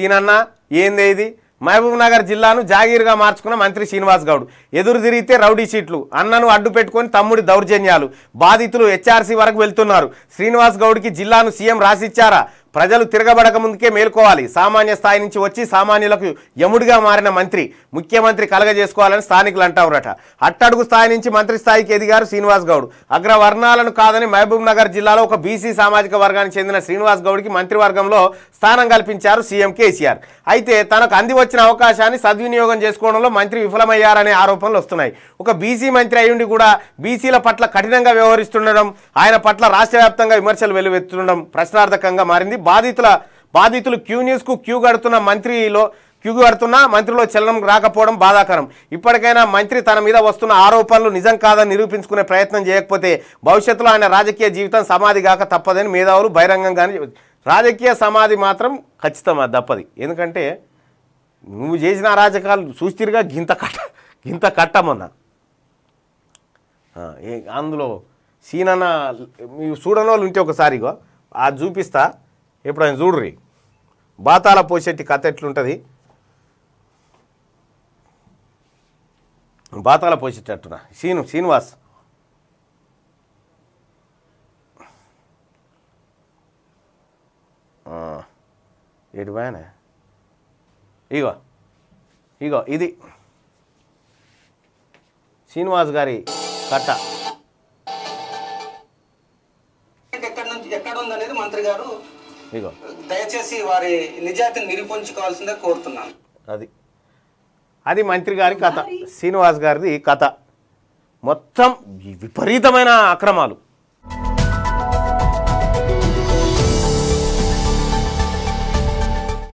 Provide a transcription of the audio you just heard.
సీనన్న ఏంది ఇది మహబూబ్నగర్ జిల్లాను జాగీర్గా మార్చుకున్న మంత్రి శ్రీనివాస్ గౌడ్ ఎదురు తిరిగితే రౌడీ సీట్లు అన్నను అడ్డు పెట్టుకొని తమ్ముడి దౌర్జన్యాలు బాధితులు హెచ్ఆర్సీ వరకు వెళ్తున్నారు శ్రీనివాస్ గౌడ్కి జిల్లాను సీఎం రాసిచ్చారా ప్రజలు తిరగబడక ముందుకే మేల్కోవాలి సామాన్య స్థాయి నుంచి వచ్చి సామాన్యులకు యముడిగా మారిన మంత్రి ముఖ్యమంత్రి కలగజేసుకోవాలని స్థానికులు అంటావురట అట్టడుగు స్థాయి నుంచి మంత్రి స్థాయికి ఎదిగారు శ్రీనివాస్ గౌడ్ అగ్రవర్ణాలను కాదని మహబూబ్ నగర్ జిల్లాలో ఒక బీసీ సామాజిక వర్గానికి చెందిన శ్రీనివాస్ గౌడ్కి మంత్రివర్గంలో స్థానం కల్పించారు సీఎం కేసీఆర్ అయితే తనకు అంది వచ్చిన అవకాశాన్ని సద్వినియోగం చేసుకోవడంలో మంత్రి విఫలమయ్యారనే ఆరోపణలు వస్తున్నాయి ఒక బీసీ మంత్రి అయ్యుండి కూడా బీసీల పట్ల కఠినంగా వ్యవహరిస్తుండడం ఆయన పట్ల రాష్ట్ర విమర్శలు వెలువెత్తుండడం ప్రశ్నార్థకంగా మారింది బాధితుల బాధితులు క్యూ కు క్యూ కడుతున్న మంత్రిలో క్యూ కడుతున్న మంత్రిలో చలనం రాకపోవడం బాధాకరం ఇప్పటికైనా మంత్రి తన మీద వస్తున్న ఆరోపణలు నిజం కాదని నిరూపించుకునే ప్రయత్నం చేయకపోతే భవిష్యత్తులో ఆయన రాజకీయ జీవితం సమాధి కాక తప్పదని మేధావులు బహిరంగంగానే రాజకీయ సమాధి మాత్రం ఖచ్చితంగా తప్పది ఎందుకంటే నువ్వు చేసిన అరాజకాలు చూస్తిరిగా గింత కట్ట గింత కట్టమన్న అందులో సీనన్న మీరు చూడని వాళ్ళు ఉంటే ఒకసారిగా అది చూపిస్తా ఇప్పుడు ఆయన చూడ్రి బాతాల పోసేటి కథ ఎట్లుంటుంది బాతాల పోసేటట్టున శ్రీను శ్రీనివాస్ ఏడు బాగానే ఇగో ఇగో ఇది శ్రీనివాస్ గారి కట్ట ఎక్కడ ఉందనేది మంత్రి గారు దయచేసి వారి నిజాతిని నిరూపించుకోవాల్సిందే కోరుతున్నాను అది అది మంత్రి గారి కథ శ్రీనివాస్ గారిది కథ మొత్తం విపరీతమైన అక్రమాలు